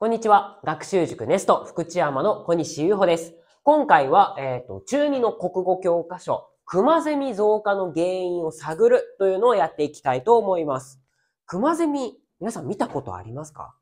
こんにちは。学習塾ネスト福知山の小西優穂です。今回は、えっ、ー、と、中2の国語教科書、熊ゼミ増加の原因を探るというのをやっていきたいと思います。熊ゼミ、皆さん見たことありますか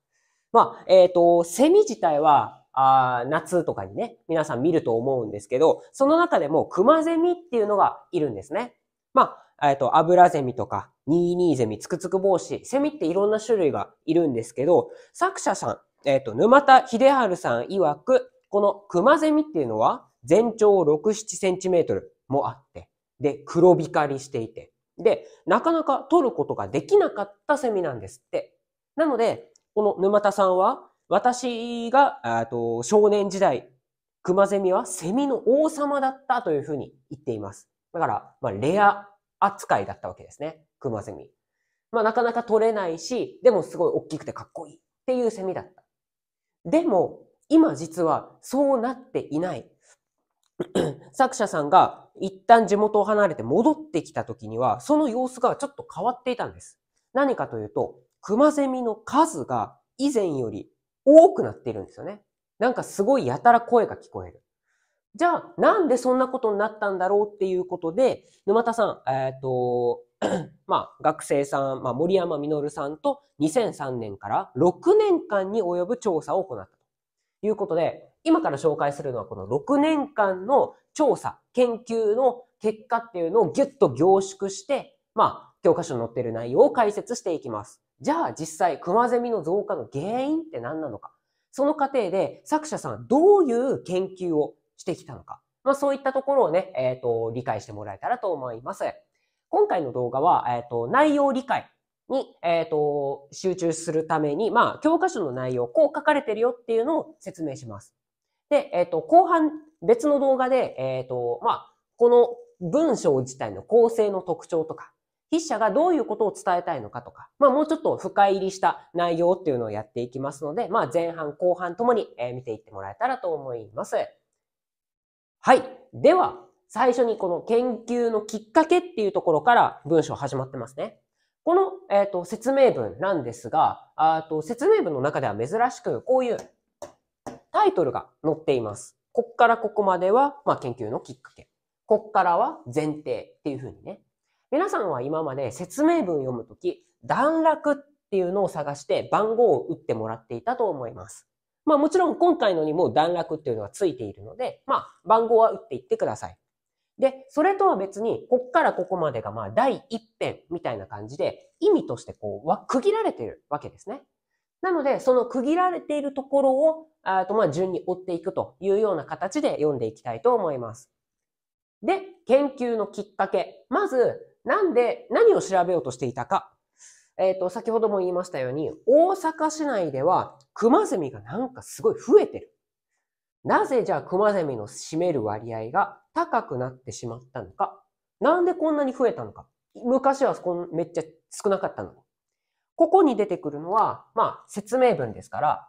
まあ、えっ、ー、と、セミ自体は、あ夏とかにね、皆さん見ると思うんですけど、その中でも熊ゼミっていうのがいるんですね。まあ、えっ、ー、と、ラゼミとか、ニーニーゼミ、つくツく帽子、セミっていろんな種類がいるんですけど、作者さん、えっ、ー、と、沼田秀治さん曰く、この熊ゼミっていうのは全長6、7センチメートルもあって、で、黒光りしていて、で、なかなか取ることができなかったセミなんですって。なので、この沼田さんは、私が、あと少年時代、熊ゼミはセミの王様だったというふうに言っています。だから、まあ、レア扱いだったわけですね。熊ゼミ。まあ、なかなか取れないし、でもすごい大きくてかっこいいっていうセミだった。でも、今実はそうなっていない。作者さんが一旦地元を離れて戻ってきた時には、その様子がちょっと変わっていたんです。何かというと、クマゼミの数が以前より多くなっているんですよね。なんかすごいやたら声が聞こえる。じゃあ、なんでそんなことになったんだろうっていうことで、沼田さん、えっ、ー、と、まあ、学生さん、まあ、森山実さんと2003年から6年間に及ぶ調査を行ったということで、今から紹介するのはこの6年間の調査、研究の結果っていうのをギュッと凝縮して、まあ、教科書に載ってる内容を解説していきます。じゃあ実際、クマゼミの増加の原因って何なのか。その過程で作者さんどういう研究をしてきたのか。まあそういったところをね、えっ、ー、と、理解してもらえたらと思います。今回の動画は、えっ、ー、と、内容理解に、えっ、ー、と、集中するために、まあ、教科書の内容、こう書かれてるよっていうのを説明します。で、えっ、ー、と、後半、別の動画で、えっ、と、まあ、この文章自体の構成の特徴とか、筆者がどういうことを伝えたいのかとか、まあ、もうちょっと深入りした内容っていうのをやっていきますので、まあ、前半、後半ともに見ていってもらえたらと思います。はい。では、最初にこの研究のきっかけっていうところから文章始まってますね。この、えっ、ー、と説明文なんですが、あと説明文の中では珍しくこういうタイトルが載っています。こっからここまでは、まあ、研究のきっかけ。こっからは前提っていうふうにね。皆さんは今まで説明文読むとき、段落っていうのを探して番号を打ってもらっていたと思います。まあもちろん今回のにも段落っていうのはついているので、まあ番号は打っていってください。で、それとは別に、こっからここまでがまあ第一編みたいな感じで、意味としてこう、区切られているわけですね。なので、その区切られているところを、あとまあ順に追っていくというような形で読んでいきたいと思います。で、研究のきっかけ。まず、なんで、何を調べようとしていたか。えっ、ー、と、先ほども言いましたように、大阪市内では、クマゼミがなんかすごい増えてる。なぜじゃあクマゼミの占める割合が高くなってしまったのか、なんでこんなに増えたのか、昔はこんめっちゃ少なかったのに。ここに出てくるのは、まあ、説明文ですから、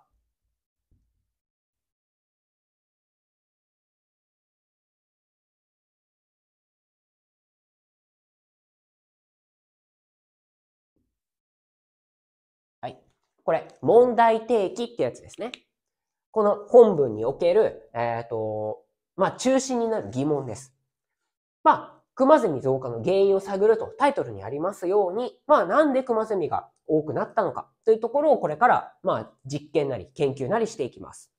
はい。これ、問題提起ってやつですね。この本文における、えっ、ー、と、まあ、中心になる疑問です。まあ、クマゼミ増加の原因を探るとタイトルにありますように、まあ、なんでクマゼミが多くなったのかというところをこれから、まあ、実験なり研究なりしていきます。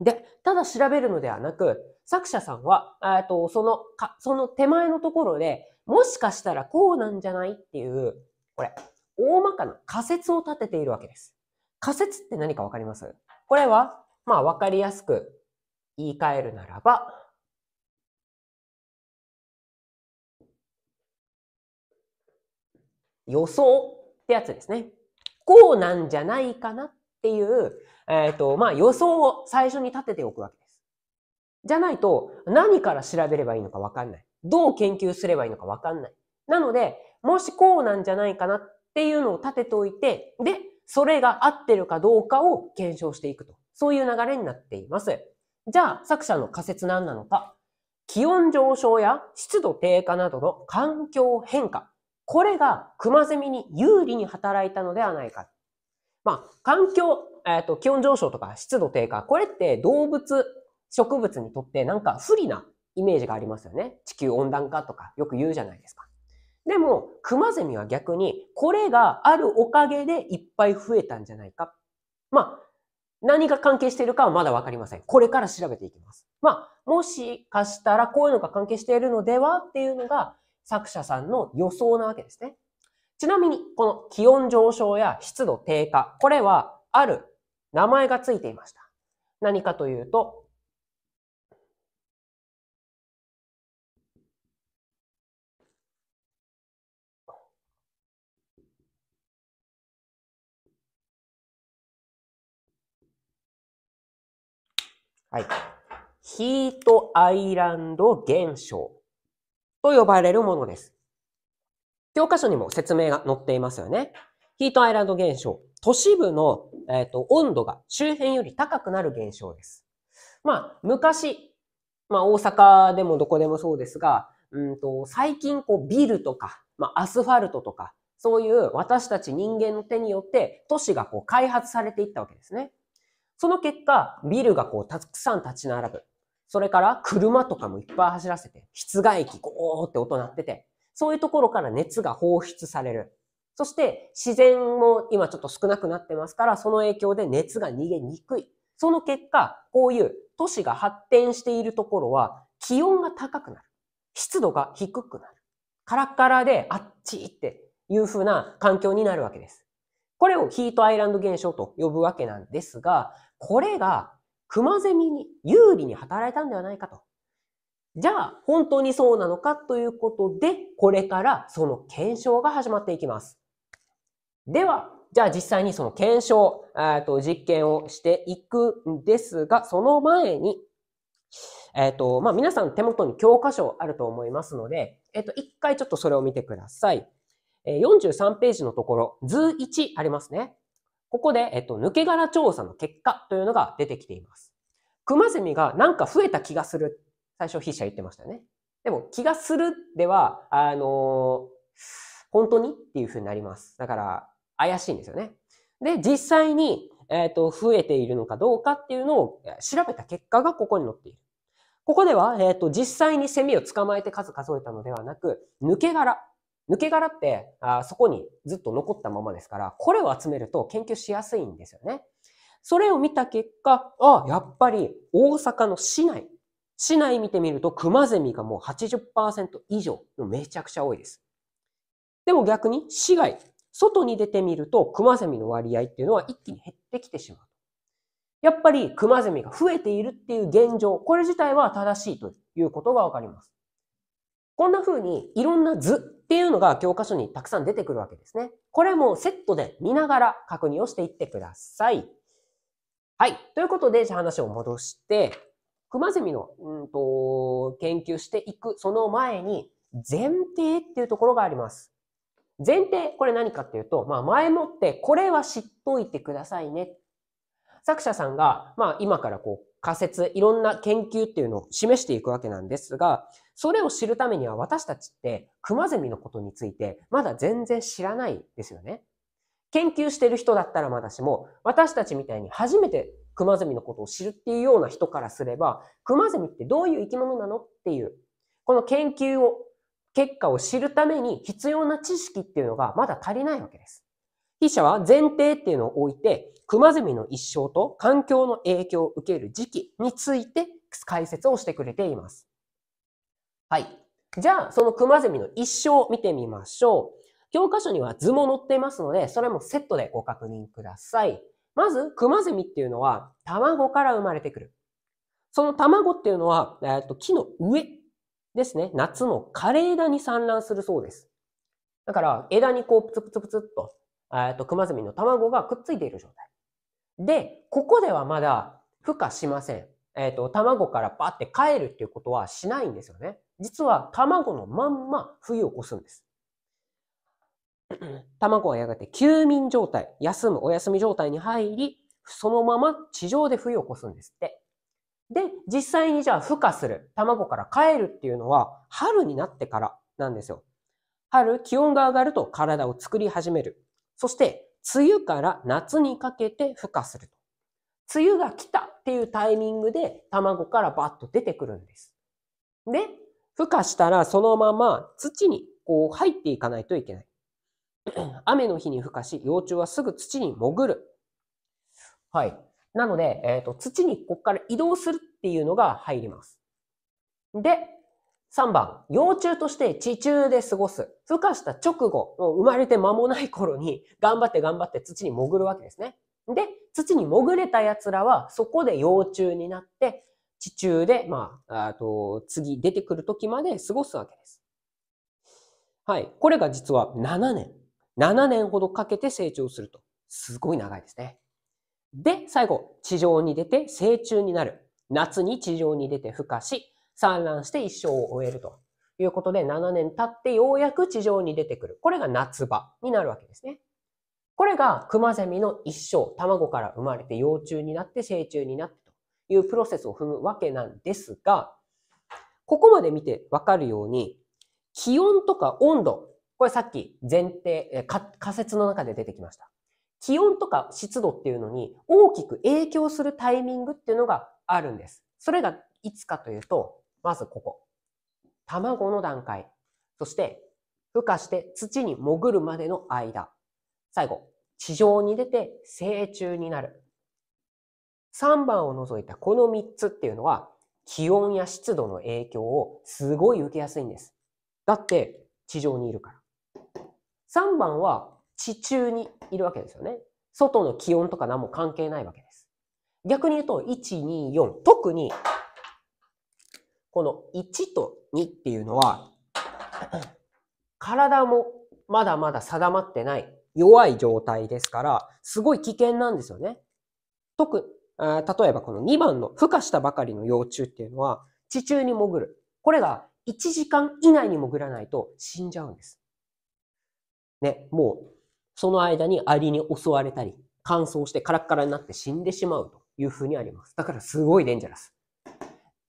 で、ただ調べるのではなく、作者さんは、えっと、その、か、その手前のところで、もしかしたらこうなんじゃないっていう、これ、大まかな仮説を立てているわけです。仮説って何かわかりますこれは、まあ、わかりやすく言い換えるならば、予想ってやつですね。こうなんじゃないかなっていう、えっ、ー、と、まあ予想を最初に立てておくわけです。じゃないと、何から調べればいいのかわかんない。どう研究すればいいのかわかんない。なので、もしこうなんじゃないかなっていうのを立てておいて、で、それが合ってるかどうかを検証していくと。そういう流れになっています。じゃあ、作者の仮説何なのか。気温上昇や湿度低下などの環境変化。これがクマゼミに有利に働いたのではないか。まあ、環境、えっ、ー、と、気温上昇とか湿度低下。これって動物、植物にとってなんか不利なイメージがありますよね。地球温暖化とかよく言うじゃないですか。でも、クマゼミは逆に、これがあるおかげでいっぱい増えたんじゃないか。まあ、何が関係しているかはまだわかりません。これから調べていきます。まあ、もしかしたらこういうのが関係しているのではっていうのが作者さんの予想なわけですね。ちなみに、この気温上昇や湿度低下、これはある名前がついていました。何かというと、はい。ヒートアイランド現象と呼ばれるものです。教科書にも説明が載っていますよね。ヒートアイランド現象。都市部の、えーと、温度が周辺より高くなる現象です。まあ、昔、まあ、大阪でもどこでもそうですが、うんと最近こうビルとか、まあ、アスファルトとか、そういう私たち人間の手によって都市がこう開発されていったわけですね。その結果、ビルがこうたくさん立ち並ぶ。それから車とかもいっぱい走らせて、室外機ゴーって音鳴ってて、そういうところから熱が放出される。そして自然も今ちょっと少なくなってますから、その影響で熱が逃げにくい。その結果、こういう都市が発展しているところは気温が高くなる。湿度が低くなる。カラッカラであっちっていう風な環境になるわけです。これをヒートアイランド現象と呼ぶわけなんですが、これがクマゼミに有利に働いたんではないかと。じゃあ、本当にそうなのかということで、これからその検証が始まっていきます。では、じゃあ実際にその検証、えっと、実験をしていくんですが、その前に、えっ、ー、と、まあ、皆さん手元に教科書あると思いますので、えっ、ー、と、一回ちょっとそれを見てください。43ページのところ、図1ありますね。ここで、えっと、抜け殻調査の結果というのが出てきています。クマゼミがなんか増えた気がする。最初筆者言ってましたよね。でも、気がするでは、あのー、本当にっていう風になります。だから、怪しいんですよね。で、実際に、えっ、ー、と、増えているのかどうかっていうのを調べた結果がここに載っている。ここでは、えっ、ー、と、実際にセミを捕まえて数数えたのではなく、抜け殻抜け殻ってあそこにずっと残ったままですから、これを集めると研究しやすいんですよね。それを見た結果、あ、やっぱり大阪の市内、市内見てみるとクマゼミがもう80%以上のめちゃくちゃ多いです。でも逆に市外、外に出てみるとクマゼミの割合っていうのは一気に減ってきてしまう。やっぱりクマゼミが増えているっていう現状、これ自体は正しいということがわかります。こんな風にいろんな図っていうのが教科書にたくさん出てくるわけですね。これもセットで見ながら確認をしていってください。はい。ということで、じゃあ話を戻して、クマゼミの、うんと、研究していく、その前に、前提っていうところがあります。前提、これ何かっていうと、まあ前もって、これは知っといてくださいね。作者さんが、まあ今からこう、仮説、いろんな研究っていうのを示していくわけなんですが、それを知るためには私たちってクマゼミのことについてまだ全然知らないですよね。研究してる人だったらまだしも、私たちみたいに初めてクマゼミのことを知るっていうような人からすれば、クマゼミってどういう生き物なのっていう、この研究を、結果を知るために必要な知識っていうのがまだ足りないわけです。筆者は前提っていうのを置いて、クマゼミの一生と環境の影響を受ける時期について解説をしてくれています。はい。じゃあ、そのクマゼミの一生を見てみましょう。教科書には図も載っていますので、それもセットでご確認ください。まず、クマゼミっていうのは、卵から生まれてくる。その卵っていうのは、えっと、木の上ですね。夏の枯れ枝に産卵するそうです。だから、枝にこう、プツプツプツっとえっと、クマゼミの卵がくっついている状態。で、ここではまだ孵化しません。えっ、ー、と、卵からパって帰るっていうことはしないんですよね。実は卵のまんま冬を越すんです。卵はやがて休眠状態、休む、お休み状態に入り、そのまま地上で冬を越すんですって。で、実際にじゃあ孵化する、卵から帰るっていうのは春になってからなんですよ。春、気温が上がると体を作り始める。そして、梅雨から夏にかけて孵化すると。梅雨が来たっていうタイミングで卵からバッと出てくるんです。で、孵化したらそのまま土にこう入っていかないといけない。雨の日に孵化し、幼虫はすぐ土に潜る。はい。なので、えっ、ー、と、土にここから移動するっていうのが入ります。で、3番、幼虫として地中で過ごす。孵化した直後、もう生まれて間もない頃に、頑張って頑張って土に潜るわけですね。で、土に潜れた奴らは、そこで幼虫になって、地中で、まあ、あと、次出てくる時まで過ごすわけです。はい。これが実は7年。7年ほどかけて成長すると。すごい長いですね。で、最後、地上に出て成虫になる。夏に地上に出て孵化し、産卵して一生を終えるということで、7年経ってようやく地上に出てくる。これが夏場になるわけですね。これがクマゼミの一生、卵から生まれて幼虫になって成虫になってというプロセスを踏むわけなんですが、ここまで見てわかるように、気温とか温度、これさっき前提、仮説の中で出てきました。気温とか湿度っていうのに大きく影響するタイミングっていうのがあるんです。それがいつかというと、まずここ。卵の段階。そして、孵化して土に潜るまでの間。最後、地上に出て成虫になる。3番を除いたこの3つっていうのは、気温や湿度の影響をすごい受けやすいんです。だって、地上にいるから。3番は地中にいるわけですよね。外の気温とか何も関係ないわけです。逆に言うと、1、2、4。特にこの1と2っていうのは、体もまだまだ定まってない弱い状態ですから、すごい危険なんですよね。特、例えばこの2番の孵化したばかりの幼虫っていうのは、地中に潜る。これが1時間以内に潜らないと死んじゃうんです。ね、もう、その間にアリに襲われたり、乾燥してカラッカラになって死んでしまうというふうにあります。だからすごいデンジャラス。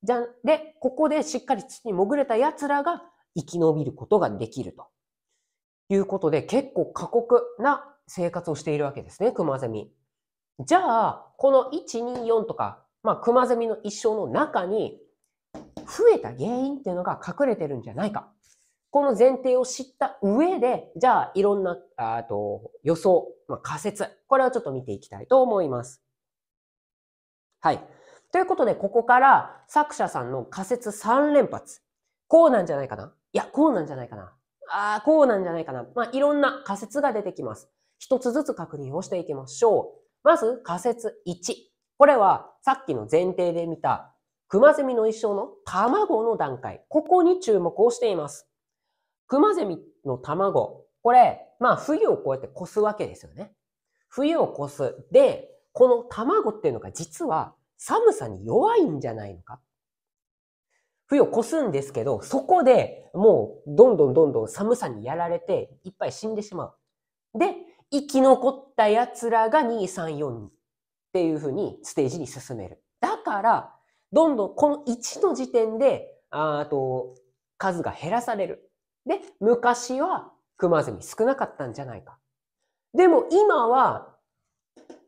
じゃ、で、ここでしっかり土に潜れた奴らが生き延びることができると。いうことで、結構過酷な生活をしているわけですね、クマゼミ。じゃあ、この124とか、まあ、クマゼミの一生の中に、増えた原因っていうのが隠れてるんじゃないか。この前提を知った上で、じゃあ、いろんな、あと、予想、まあ、仮説。これをちょっと見ていきたいと思います。はい。ということで、ここから作者さんの仮説3連発。こうなんじゃないかないや、こうなんじゃないかなああ、こうなんじゃないかなまあ、いろんな仮説が出てきます。一つずつ確認をしていきましょう。まず、仮説1。これは、さっきの前提で見た、クマゼミの一生の卵の段階。ここに注目をしています。クマゼミの卵。これ、まあ、冬をこうやって越すわけですよね。冬を越す。で、この卵っていうのが実は寒さに弱いんじゃないのか冬を越すんですけど、そこでもうどんどんどんどん寒さにやられていっぱい死んでしまう。で、生き残った奴らが2、3、4っていう風にステージに進める。だから、どんどんこの1の時点で、あと、数が減らされる。で、昔はクマゼミ少なかったんじゃないか。でも今は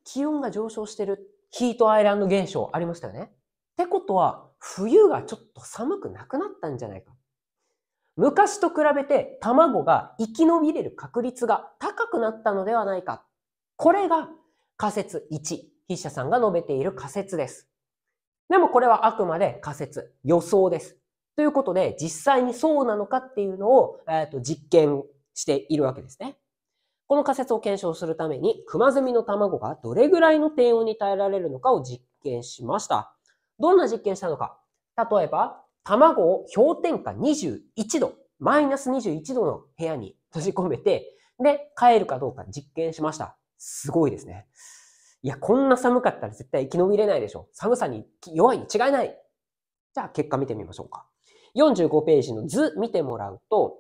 気温が上昇してるヒートアイランド現象ありましたよね。ってことは、冬がちょっと寒くなくなったんじゃないか。昔と比べて卵が生き延びれる確率が高くなったのではないか。これが仮説1。筆者さんが述べている仮説です。でもこれはあくまで仮説、予想です。ということで、実際にそうなのかっていうのを、えー、と実験しているわけですね。この仮説を検証するために、クマゼミの卵がどれぐらいの低温に耐えられるのかを実験しました。どんな実験したのか例えば、卵を氷点下21度、マイナス21度の部屋に閉じ込めて、で、帰るかどうか実験しました。すごいですね。いや、こんな寒かったら絶対生き延びれないでしょ。寒さに弱いに違いない。じゃあ結果見てみましょうか。45ページの図見てもらうと、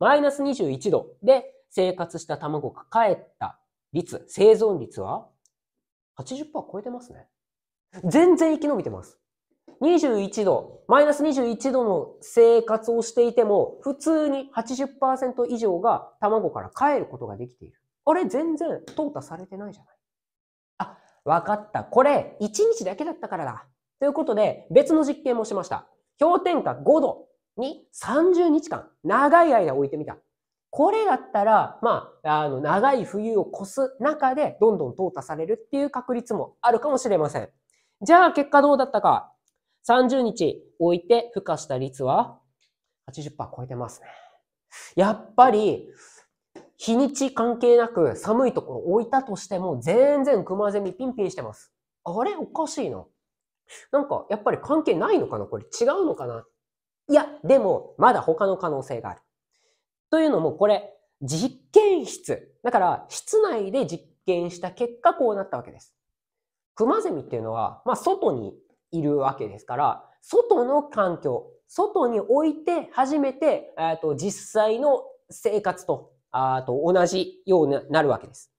マイナス21度で生活した卵が帰った率、生存率は80%超えてますね。全然生き延びてます。21度、マイナス21度の生活をしていても、普通に80%以上が卵から帰ることができている。あれ、全然淘汰されてないじゃない。あ、わかった。これ、1日だけだったからだ。ということで、別の実験もしました。氷点下5度に30日間、長い間置いてみた。これだったら、まあ、あの、長い冬を越す中で、どんどん淘汰されるっていう確率もあるかもしれません。じゃあ、結果どうだったか。30日置いて孵化した率は80%超えてますね。やっぱり、日にち関係なく寒いところ置いたとしても、全然クマゼミピンピンしてます。あれおかしいな。なんか、やっぱり関係ないのかなこれ違うのかないや、でも、まだ他の可能性がある。というのも、これ、実験室。だから、室内で実験した結果、こうなったわけです。クマゼミっていうのは、まあ、外にいるわけですから、外の環境、外に置いて初めて、えっと、実際の生活と、あと同じようになるわけです。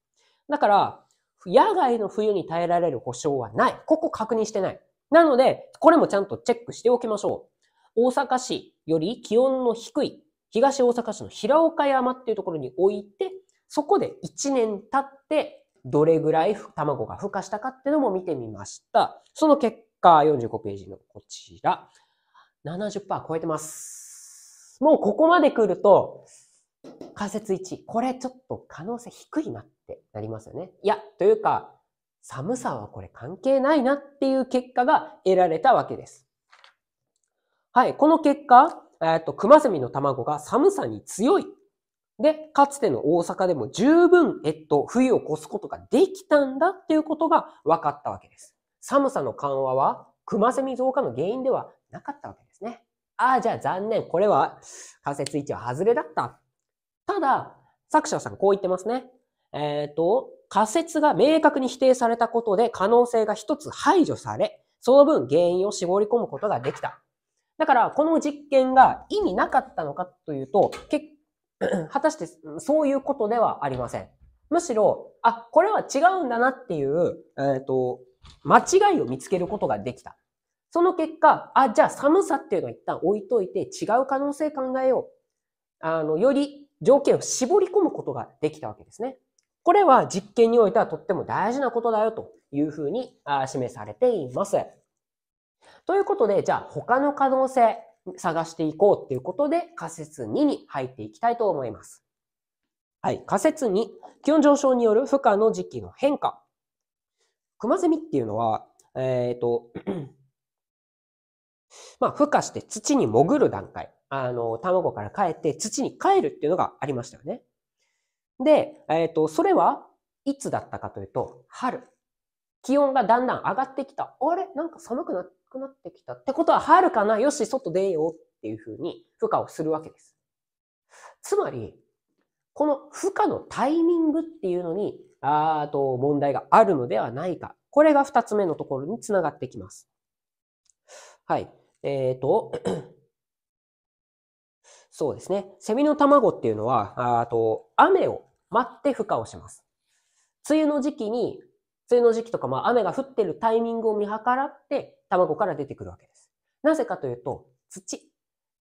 だから、野外の冬に耐えられる保証はない。ここ確認してない。なので、これもちゃんとチェックしておきましょう。大阪市より気温の低い東大阪市の平岡山っていうところに置いて、そこで1年経って、どれぐらい卵が孵化したかっていうのも見てみました。その結果、45ページのこちら、70%超えてます。もうここまで来ると、仮説1、これちょっと可能性低いなってなりますよね。いや、というか、寒さはこれ関係ないなっていう結果が得られたわけです。はい、この結果、えっと、クマゼミの卵が寒さに強い。で、かつての大阪でも十分、えっと、冬を越すことができたんだっていうことが分かったわけです。寒さの緩和は、クマゼミ増加の原因ではなかったわけですね。ああ、じゃあ残念。これは仮説置は外れだった。ただ、作者さんこう言ってますね。えっ、ー、と、仮説が明確に否定されたことで可能性が一つ排除され、その分原因を絞り込むことができた。だから、この実験が意味なかったのかというと、果たしてそういうことではありません。むしろ、あ、これは違うんだなっていう、えっ、ー、と、間違いを見つけることができた。その結果、あ、じゃあ寒さっていうのは一旦置いといて違う可能性考えよう。あの、より条件を絞り込むことができたわけですね。これは実験においてはとっても大事なことだよというふうに示されています。ということで、じゃあ他の可能性探していこうっていうことで仮説2に入っていきたいと思います。はい。仮説2。気温上昇による負荷の時期の変化。クマゼミっていうのは、えっ、ー、と、まあ、孵化して土に潜る段階。あの、卵から帰って土に帰るっていうのがありましたよね。で、えっ、ー、と、それはいつだったかというと、春。気温がだんだん上がってきた。あれなんか寒くなっくなってきた。ってことは、はるかな、よし、外出ようっていうふうに負荷をするわけです。つまり、この負荷のタイミングっていうのに、あと問題があるのではないか。これが二つ目のところにつながってきます。はい。えっ、ー、と、そうですね。セミの卵っていうのは、あと雨を待って孵化をします。梅雨の時期に梅雨の時期とか、まあ、雨が降ってるタイミングを見計らって、卵から出てくるわけです。なぜかというと、土。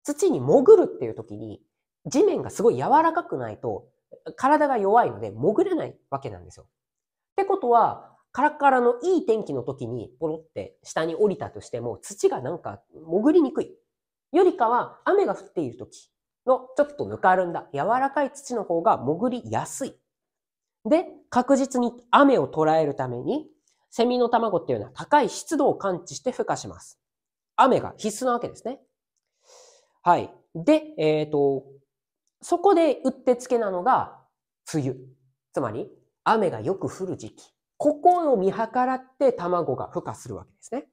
土に潜るっていう時に、地面がすごい柔らかくないと、体が弱いので潜れないわけなんですよ。ってことは、カラカラのいい天気の時にポロって下に降りたとしても土がなんか潜りにくい。よりかは雨が降っている時のちょっとぬかるんだ柔らかい土の方が潜りやすいで、確実に雨を捉えるために、セミの卵っていうのは高い湿度を感知して孵化します。雨が必須なわけですね。はい。で、えっ、ー、と、そこでうってつけなのが梅雨。つまり、雨がよく降る時期。ここを見計らって卵が孵化するわけですね。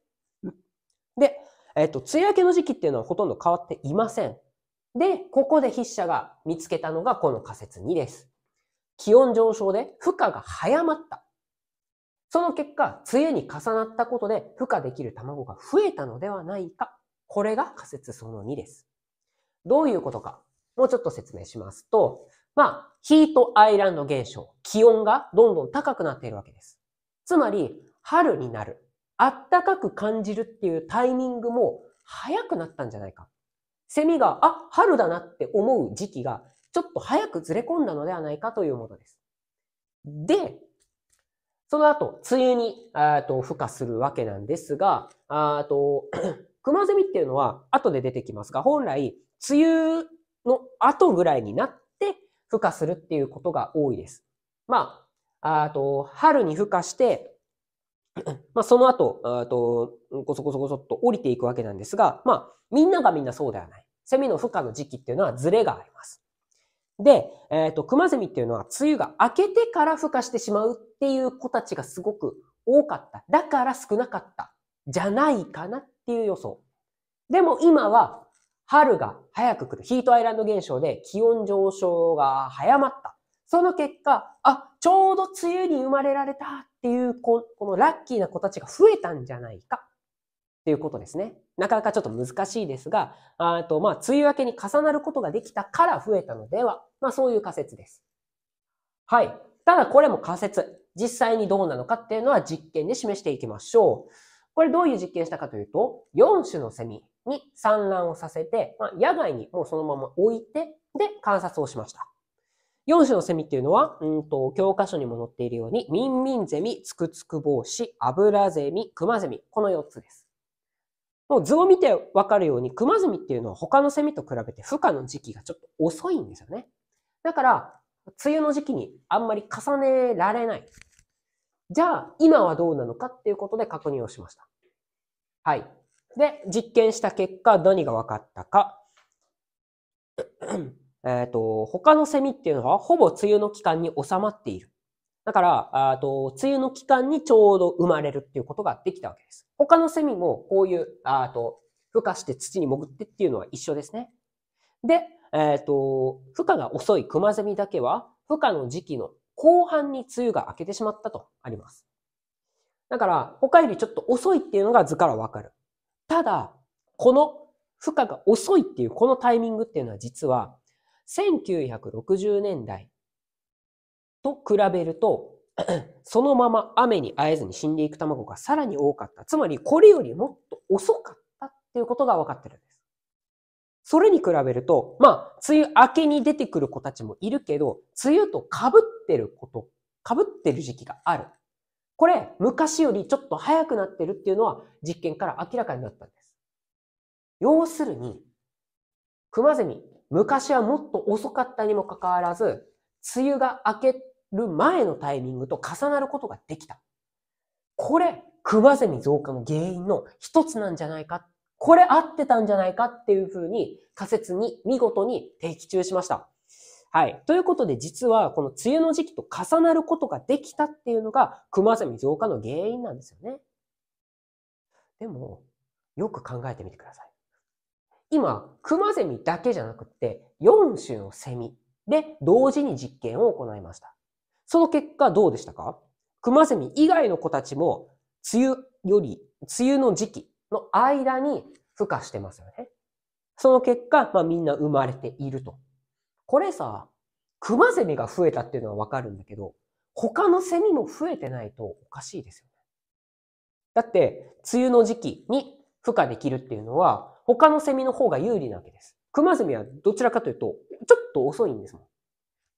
で、えっ、ー、と、梅雨明けの時期っていうのはほとんど変わっていません。で、ここで筆者が見つけたのがこの仮説2です。気温上昇で負荷が早まった。その結果、梅雨に重なったことで孵化できる卵が増えたのではないか。これが仮説その2です。どういうことか。もうちょっと説明しますと、まあ、ヒートアイランド現象、気温がどんどん高くなっているわけです。つまり、春になる、あったかく感じるっていうタイミングも早くなったんじゃないか。セミが、あ、春だなって思う時期がちょっと早くずれ込んだのではないかというものです。で、その後、梅雨に、えっと、孵化するわけなんですが、あと、ク マゼミっていうのは後で出てきますが、本来、梅雨の後ぐらいになって孵化するっていうことが多いです。まあ、あと、春に孵化して、まあ、その後、あと、ごそごそごそっと降りていくわけなんですが、まあ、みんながみんなそうではない。セミの孵化の時期っていうのはズレがあります。で、えっ、ー、と、クマゼミっていうのは、梅雨が明けてから孵化してしまうっていう子たちがすごく多かった。だから少なかった。じゃないかなっていう予想。でも今は、春が早く来る。ヒートアイランド現象で気温上昇が早まった。その結果、あ、ちょうど梅雨に生まれられたっていうこのラッキーな子たちが増えたんじゃないかっていうことですね。なかなかちょっと難しいですが、あと、まあ、梅雨明けに重なることができたから増えたのでは、まあ、そういう仮説です。はい。ただ、これも仮説。実際にどうなのかっていうのは実験で示していきましょう。これどういう実験したかというと、4種のセミに産卵をさせて、まあ、野外にもうそのまま置いて、で、観察をしました。4種のセミっていうのは、うんと、教科書にも載っているように、ミンミンゼミ、ツクツクボウシ、アブラゼミ、クマゼミ、この4つです。もう図を見てわかるように、クマゼミっていうのは他のセミと比べて孵化の時期がちょっと遅いんですよね。だから、梅雨の時期にあんまり重ねられない。じゃあ、今はどうなのかっていうことで確認をしました。はい。で、実験した結果、何が分かったか。えっ、と、他のセミっていうのは、ほぼ梅雨の期間に収まっている。だから、あと、梅雨の期間にちょうど生まれるっていうことができたわけです。他のセミもこういう、あと、孵化して土に潜ってっていうのは一緒ですね。で、えっ、ー、と、孵化が遅いクマゼミだけは、孵化の時期の後半に梅雨が明けてしまったとあります。だから、他よりちょっと遅いっていうのが図からわかる。ただ、この孵化が遅いっていうこのタイミングっていうのは実は、1960年代と比べると、そのまま雨に会えずに死んでいく卵がさらに多かった。つまり、これよりもっと遅かったっていうことが分かってるんです。それに比べると、まあ、梅雨明けに出てくる子たちもいるけど、梅雨と被ってること、被ってる時期がある。これ、昔よりちょっと早くなってるっていうのは、実験から明らかになったんです。要するに、クマゼミ、昔はもっと遅かったにもかかわらず、梅雨が明ける前のタイミングと重なることができた。これ、クマゼミ増加の原因の一つなんじゃないか。これ合ってたんじゃないかっていうふうに仮説に見事に的中しました。はい。ということで、実はこの梅雨の時期と重なることができたっていうのが、クマゼミ増加の原因なんですよね。でも、よく考えてみてください。今、クマゼミだけじゃなくて、4種のセミ、で、同時に実験を行いました。その結果どうでしたかクマゼミ以外の子たちも、梅雨より、梅雨の時期の間に孵化してますよね。その結果、まあみんな生まれていると。これさ、クマゼミが増えたっていうのはわかるんだけど、他のセミも増えてないとおかしいですよね。だって、梅雨の時期に孵化できるっていうのは、他のセミの方が有利なわけです。クマゼミはどちらかというと、ちょっと遅いんですもん。っ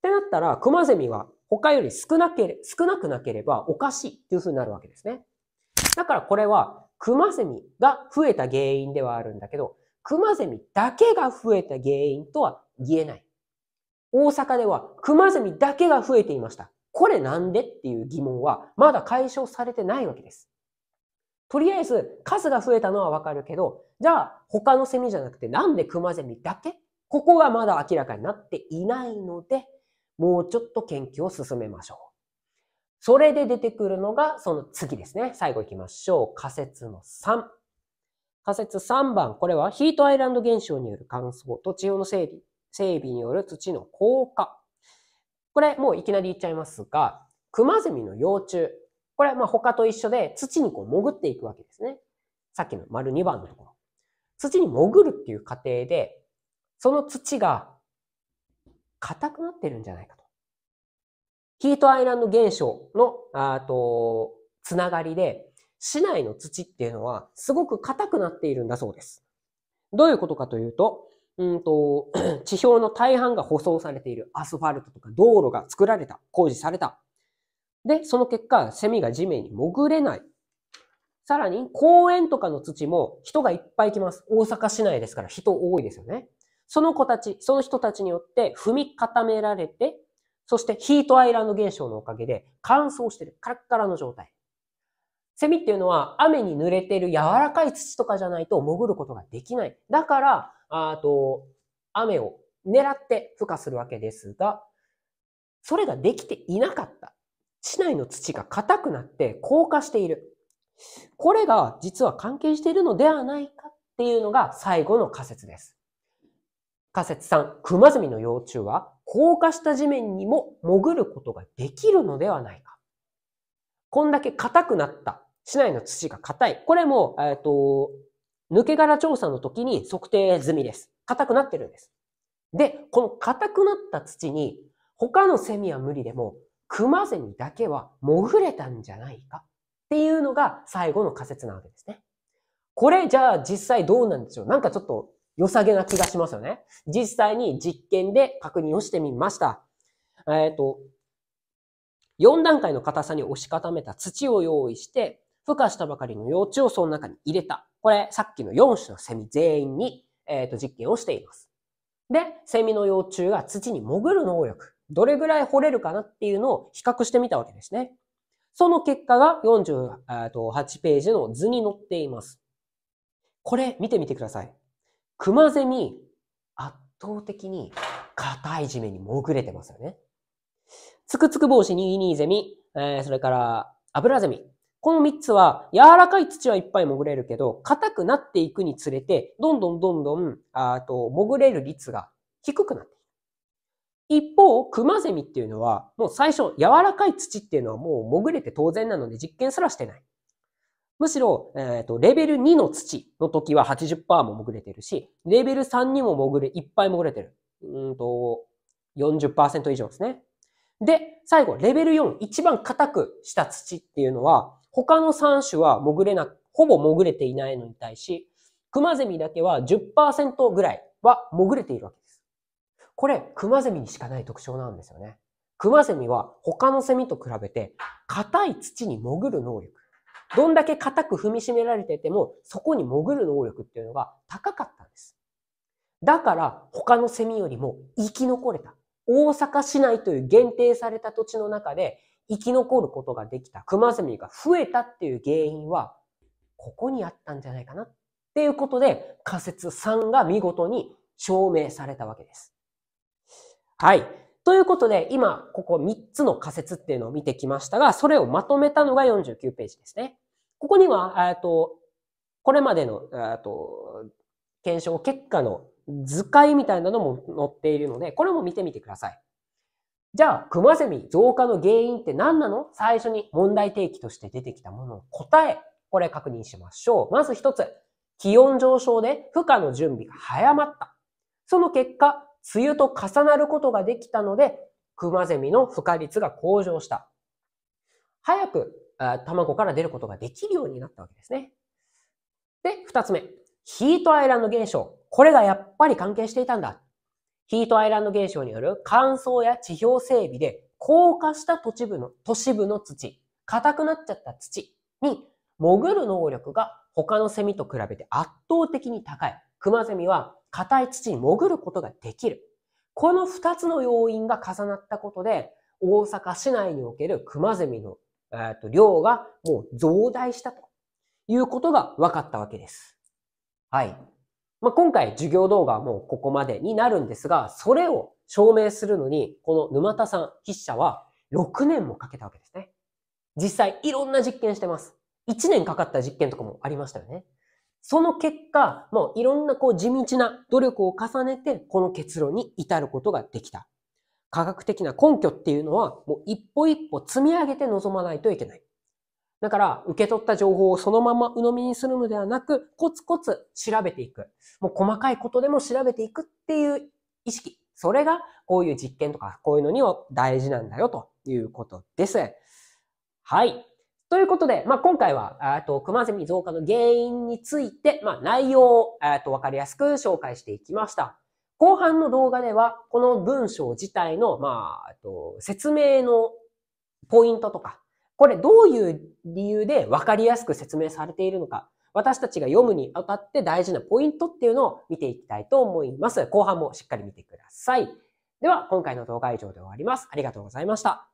てなったら、クマゼミは他より少なけれ少なくなければおかしいっていう風になるわけですね。だからこれは、クマゼミが増えた原因ではあるんだけど、クマゼミだけが増えた原因とは言えない。大阪ではクマゼミだけが増えていました。これなんでっていう疑問はまだ解消されてないわけです。とりあえず数が増えたのはわかるけど、じゃあ、他のセミじゃなくて、なんでクマゼミだけここがまだ明らかになっていないので、もうちょっと研究を進めましょう。それで出てくるのが、その次ですね。最後行きましょう。仮説の3。仮説3番。これはヒートアイランド現象による乾燥と地用の整備整備による土の硬化。これ、もういきなり言っちゃいますが、クマゼミの幼虫。これ、まあ他と一緒で土にこう潜っていくわけですね。さっきの丸2番のところ。土に潜るっていう過程で、その土が硬くなってるんじゃないかと。ヒートアイランド現象の、あと、つながりで、市内の土っていうのはすごく硬くなっているんだそうです。どういうことかというと、うんと、地表の大半が舗装されているアスファルトとか道路が作られた、工事された。で、その結果、セミが地面に潜れない。さらに公園とかの土も人がいっぱい来ます。大阪市内ですから人多いですよね。その子たち、その人たちによって踏み固められて、そしてヒートアイランド現象のおかげで乾燥してる。カラッカラの状態。セミっていうのは雨に濡れてる柔らかい土とかじゃないと潜ることができない。だから、あと、雨を狙って孵化するわけですが、それができていなかった。市内の土が硬くなって硬化している。これが実は関係しているのではないかっていうのが最後の仮説です。仮説3、クマズミの幼虫は硬化した地面にも潜ることができるのではないか。こんだけ硬くなった、市内の土が硬い。これも、えっ、ー、と、抜け殻調査の時に測定済みです。硬くなってるんです。で、この硬くなった土に他のセミは無理でもクマゼミだけは潜れたんじゃないかっていうのが最後の仮説なわけですね。これじゃあ実際どうなんでしょうなんかちょっと良さげな気がしますよね。実際に実験で確認をしてみました。えっ、ー、と、4段階の硬さに押し固めた土を用意して、孵化したばかりの幼虫をその中に入れた。これ、さっきの4種のセミ全員に、えー、と、実験をしています。で、セミの幼虫が土に潜る能力、どれぐらい掘れるかなっていうのを比較してみたわけですね。その結果が48ページの図に載っています。これ見てみてください。クマゼミ、圧倒的に硬い地面に潜れてますよね。つくつく帽子ニーゼミ、えー、それから油ゼミ。この3つは柔らかい土はいっぱい潜れるけど、硬くなっていくにつれて、どんどんどんどん、あと潜れる率が低くなって一方、クマゼミっていうのは、もう最初、柔らかい土っていうのはもう潜れて当然なので実験すらしてない。むしろ、えっ、ー、と、レベル2の土の時は80%も潜れてるし、レベル3にも潜れ、いっぱい潜れてる。うんと、40%以上ですね。で、最後、レベル4、一番硬くした土っていうのは、他の3種は潜れな、ほぼ潜れていないのに対し、クマゼミだけは10%ぐらいは潜れているわけ。これ、クマゼミにしかない特徴なんですよね。クマゼミは他のセミと比べて、硬い土に潜る能力。どんだけ硬く踏みしめられてても、そこに潜る能力っていうのが高かったんです。だから、他のセミよりも生き残れた。大阪市内という限定された土地の中で生き残ることができたクマゼミが増えたっていう原因は、ここにあったんじゃないかなっていうことで、仮説3が見事に証明されたわけです。はい。ということで、今、ここ3つの仮説っていうのを見てきましたが、それをまとめたのが49ページですね。ここには、えっと、これまでの、えっと、検証結果の図解みたいなのも載っているので、これも見てみてください。じゃあ、クマゼミ増加の原因って何なの最初に問題提起として出てきたものの答え、これ確認しましょう。まず一つ、気温上昇で負荷の準備が早まった。その結果、梅雨と重なることができたので、クマゼミの孵化率が向上した。早く卵から出ることができるようになったわけですね。で、二つ目。ヒートアイランド現象。これがやっぱり関係していたんだ。ヒートアイランド現象による乾燥や地表整備で硬化した都市部の都市部の土、硬くなっちゃった土に潜る能力が他のセミと比べて圧倒的に高い。クマゼミは硬い土に潜ることができる。この二つの要因が重なったことで、大阪市内におけるクマゼミの、えー、と量がもう増大したということが分かったわけです。はい。まあ、今回授業動画はもうここまでになるんですが、それを証明するのに、この沼田さん、筆者は6年もかけたわけですね。実際いろんな実験してます。1年かかった実験とかもありましたよね。その結果、もういろんなこう地道な努力を重ねて、この結論に至ることができた。科学的な根拠っていうのは、もう一歩一歩積み上げて臨まないといけない。だから、受け取った情報をそのまま鵜呑みにするのではなく、コツコツ調べていく。もう細かいことでも調べていくっていう意識。それが、こういう実験とか、こういうのには大事なんだよということです。はい。ということで、まあ、今回は、えっと、クマゼミ増加の原因について、まあ、内容を、えっと、わかりやすく紹介していきました。後半の動画では、この文章自体の、まあ、えっと、説明のポイントとか、これどういう理由でわかりやすく説明されているのか、私たちが読むにあたって大事なポイントっていうのを見ていきたいと思います。後半もしっかり見てください。では、今回の動画は以上で終わります。ありがとうございました。